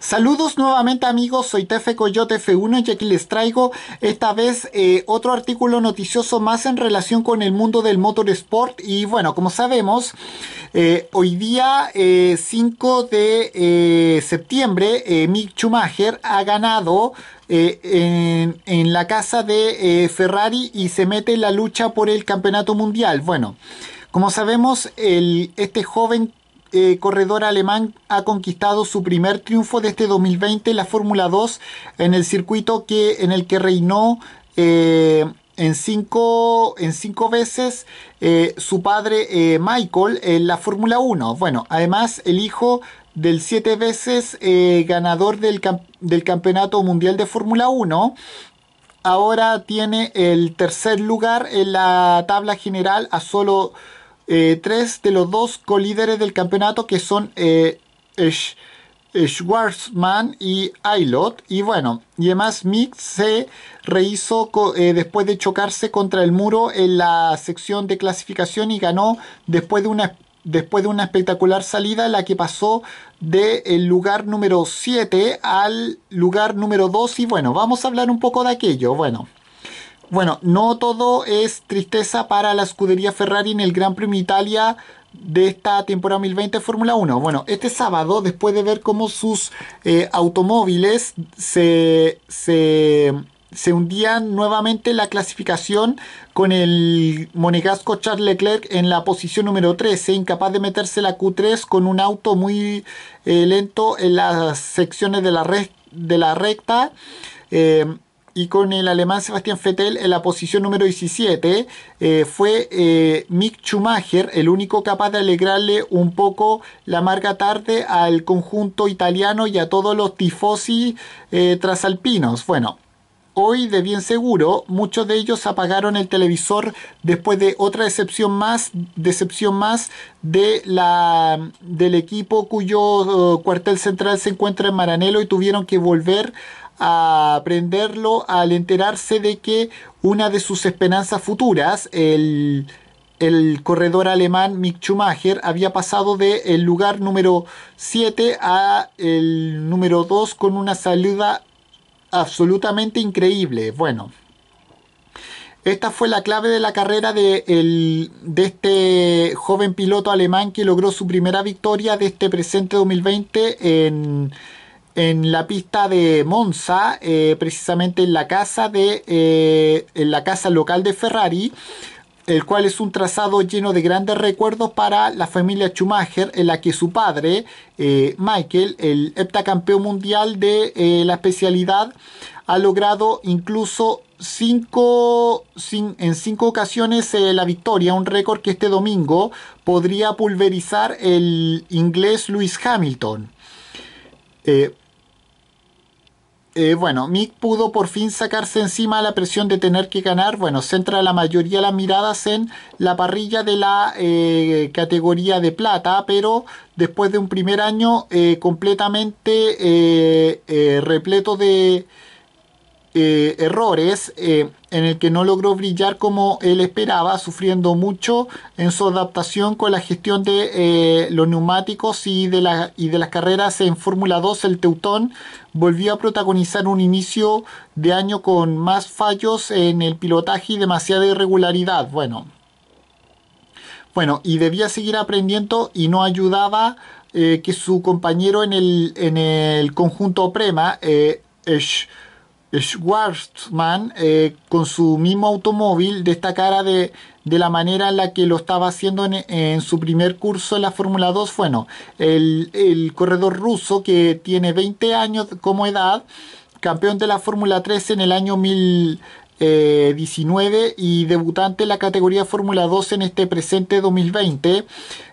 Saludos nuevamente amigos, soy Tefe Coyote F1 y aquí les traigo esta vez eh, otro artículo noticioso más en relación con el mundo del motorsport y bueno, como sabemos, eh, hoy día 5 eh, de septiembre Mick Schumacher ha ganado en, la casa de Ferrari y se mete en la lucha por el campeonato mundial. Bueno, como sabemos, el, este joven eh, corredor alemán ha conquistado su primer triunfo de este 2020 en la Fórmula 2 en el circuito que, en el que reinó eh, en, cinco, en cinco veces eh, su padre Michael en la Fórmula 1. Bueno, además el hijo del siete veces ganador del, del Campeonato Mundial de Fórmula 1 ahora tiene el tercer lugar en la tabla general a solo eh, tres de los dos colíderes del campeonato que son eh, Schwarzman y Aylot. Y bueno, y además Mick se rehizo eh, después de chocarse contra el muro en la sección de clasificación y ganó después de una después de una espectacular salida, la que pasó del lugar número 7 al lugar número 2. Y bueno, vamos a hablar un poco de aquello. Bueno, bueno, no todo es tristeza para la escudería Ferrari en el Gran Premio Italia de esta temporada 2020 de Fórmula 1. Bueno, este sábado, después de ver cómo sus eh, automóviles se, hundían nuevamente la clasificación con el monegasco Charles Leclerc en la posición número 13, incapaz de meterse la Q3 con un auto muy eh, lento en las secciones de la, de la recta. Eh, y con el alemán Sebastián Fettel en la posición número 17. Eh, fue eh, Mick Schumacher el único capaz de alegrarle un poco la marca tarde al conjunto italiano y a todos los tifosi eh, trasalpinos. Bueno. Hoy, de bien seguro, muchos de ellos apagaron el televisor después de otra decepción más, decepción más de la, del equipo cuyo oh, cuartel central se encuentra en Maranelo y tuvieron que volver a aprenderlo al enterarse de que una de sus esperanzas futuras, el, el corredor alemán Mick Schumacher, había pasado del el lugar número 7 a el número 2 con una salida absolutamente increíble. Bueno. Esta fue la clave de la carrera de, de, este joven piloto alemán que logró su primera victoria de este presente 2020 en en la pista de Monza, eh, precisamente en la casa de eh, en la casa local de Ferrari, el cual es un trazado lleno de grandes recuerdos para la familia Schumacher, en la que su padre, eh, Michael, el heptacampeón mundial de la especialidad, ha logrado incluso cinco, en cinco ocasiones la victoria, un récord que este domingo podría pulverizar el inglés Lewis Hamilton. Eh, bueno, Mick pudo por fin sacarse encima la presión de tener que ganar. Bueno, centra la mayoría de las miradas en la parrilla de la eh, categoría de plata, pero después de un primer año eh, completamente repleto de, eh, errores eh, en el que no logró brillar como él esperaba, sufriendo mucho en su adaptación con la gestión de eh, los neumáticos y de, las carreras en Fórmula 2. El Teutón volvió a protagonizar un inicio de año con más fallos en el pilotaje y demasiada irregularidad. Bueno, bueno, y debía seguir aprendiendo y no ayudaba que su compañero en el, conjunto Prema, Schwarzman eh, con su mismo automóvil destacara de, de la manera en la que lo estaba haciendo en, su primer curso en la Fórmula 2. Bueno, el, el, corredor ruso que tiene 20 años como edad, campeón de la Fórmula 3 en el año mil, 19 eh, y debutante en la categoría Fórmula 2 en este presente 2020.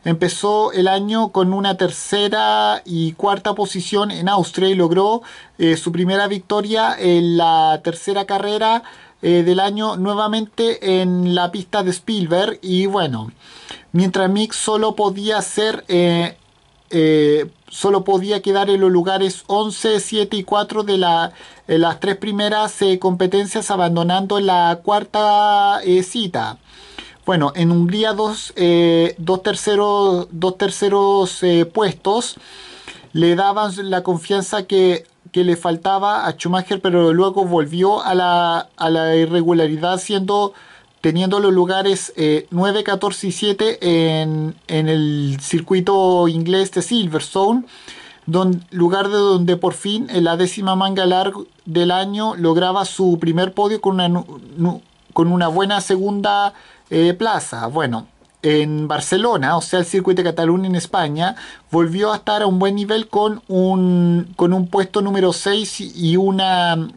Empezó el año con una tercera y cuarta posición en Austria y logró eh, su primera victoria en la tercera carrera eh, del año nuevamente en la pista de Spielberg y bueno, mientras Mick solo podía ser eh, solo podía quedar en los lugares 11, 7 y 4 de la, las tres primeras eh, competencias, abandonando la cuarta eh, cita. Bueno, en Hungría dos, dos terceros, puestos le daban la confianza que, le faltaba a Schumacher, pero luego volvió a la, a la irregularidad siendo teniendo los lugares 9, eh, 14 y 7 en, el circuito inglés de Silverstone, don, lugar de donde por fin en la décima manga larga del año lograba su primer podio con una, con una buena segunda eh, plaza. Bueno, en Barcelona, o sea, el circuito de Cataluña en España, volvió a estar a un buen nivel con un, con un puesto número 6 y una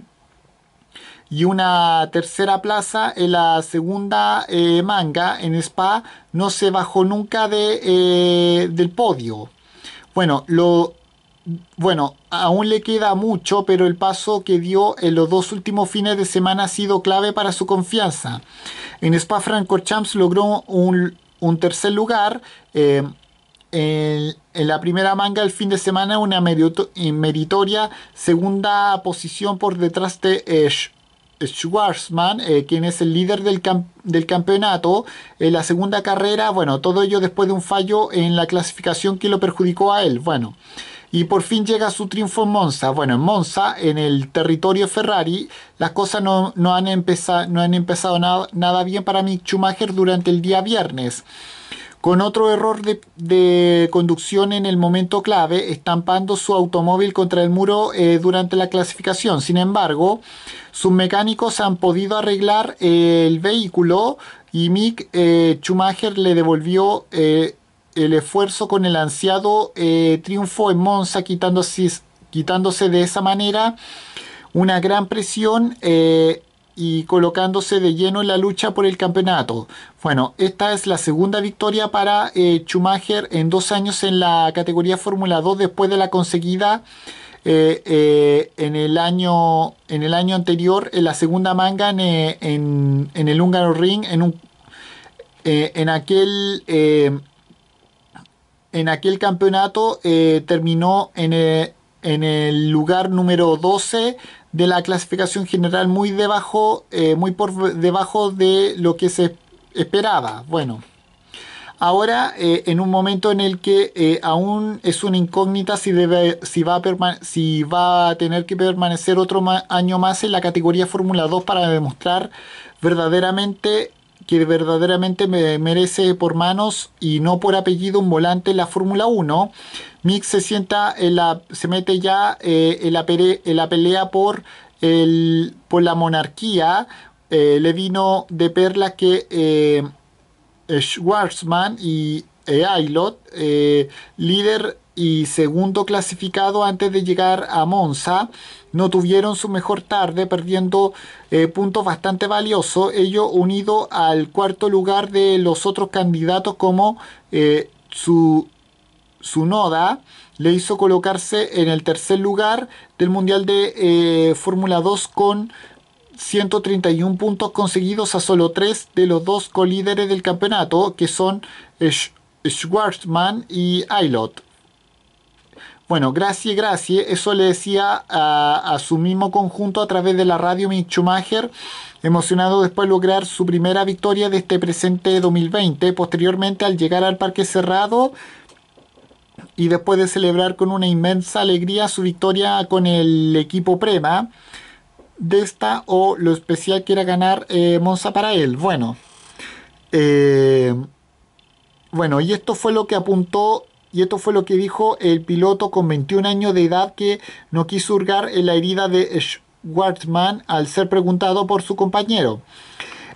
y una tercera plaza en la segunda eh, manga en Spa no se bajó nunca de, eh, del podio. Bueno, lo, bueno, aún le queda mucho, pero el paso que dio en los dos últimos fines de semana ha sido clave para su confianza. En Spa Champs logró un, tercer lugar. Eh, en, la primera manga el fin de semana una meritoria segunda posición por detrás de Esh. Schwarzman, eh, quien es el líder del, campeonato. En eh, la segunda carrera, bueno, todo ello después de un fallo en la clasificación que lo perjudicó a él. Bueno. Y por fin llega su triunfo en Monza. Bueno, en Monza, en el territorio Ferrari, las cosas no, han, empezado, nada, nada bien para Mick Schumacher durante el día viernes con otro error de, conducción en el momento clave, estampando su automóvil contra el muro eh, durante la clasificación. Sin embargo, sus mecánicos han podido arreglar eh, el vehículo y Mick eh, Schumacher le devolvió el esfuerzo con el ansiado triunfo en Monza, quitándose, de esa manera una gran presión y colocándose de lleno en la lucha por el campeonato. Bueno, esta es la segunda victoria para eh, Schumacher en dos años en la categoría Fórmula 2 después de la conseguida eh, eh, en, el año, en el año anterior en la segunda manga en, el húngaro ring en, un, en aquel en aquel campeonato terminó en el, en el lugar número 12 de la clasificación general muy debajo, eh, muy por debajo de lo que se esperaba. Bueno, ahora eh, en un momento en el que eh, aún es una incógnita si, si, va a si va a tener que permanecer otro año más en la categoría Fórmula 2 para demostrar verdaderamente que verdaderamente merece por manos y no por apellido un volante en la Fórmula 1. Mick se sienta en la, se mete ya eh, en, la pelea por, el, por la monarquía. Eh, le vino de perla que eh, Schwarzman y eh, Aylot, líder y segundo clasificado antes de llegar a Monza no tuvieron su mejor tarde, perdiendo eh, puntos bastante valiosos, ello unido al cuarto lugar de los otros candidatos como eh, su, su Noda le hizo colocarse en el tercer lugar del Mundial de eh, Fórmula 2 con 131 puntos conseguidos a solo 3 de los dos colíderes del campeonato, que son Sch y Aylot. Bueno, gracias, gracias. Eso le decía a, su mismo conjunto a través de la radio Michumacher, emocionado después de lograr su primera victoria de este presente 2020. Posteriormente, al llegar al parque cerrado y después de celebrar con una inmensa alegría su victoria con el equipo Prema, de esta o lo especial que era ganar eh, Monza para él. Bueno, eh, bueno, y esto fue lo que apuntó y esto fue lo que dijo el piloto con 21 años de edad que no quiso hurgar en la herida de Schwartzman al ser preguntado por su compañero.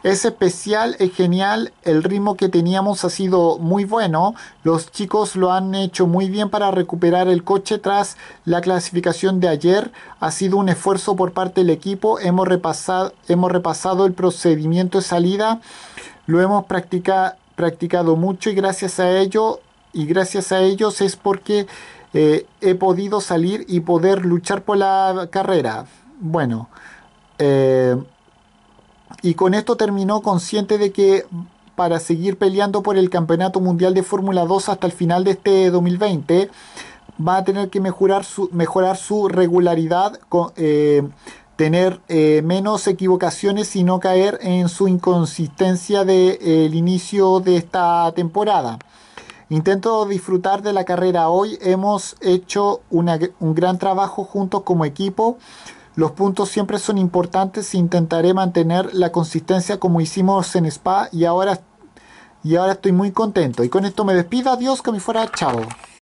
Es especial, es genial, el ritmo que teníamos ha sido muy bueno, los chicos lo han hecho muy bien para recuperar el coche tras la clasificación de ayer, ha sido un esfuerzo por parte del equipo, hemos repasado, hemos repasado el procedimiento de salida, lo hemos practicado mucho y gracias a ello y gracias a ellos es porque eh, he podido salir y poder luchar por la carrera. Bueno, eh, y con esto terminó consciente de que para seguir peleando por el Campeonato Mundial de Fórmula 2 hasta el final de este 2020, va a tener que mejorar su, mejorar su regularidad, eh, tener menos equivocaciones y no caer en su inconsistencia del de, el inicio de esta temporada. Intento disfrutar de la carrera hoy. Hemos hecho un gran trabajo juntos como equipo. Los puntos siempre son importantes. Intentaré mantener la consistencia como hicimos en Spa y ahora, y ahora estoy muy contento. Y con esto me despido. Adiós, que me fuera. Chao.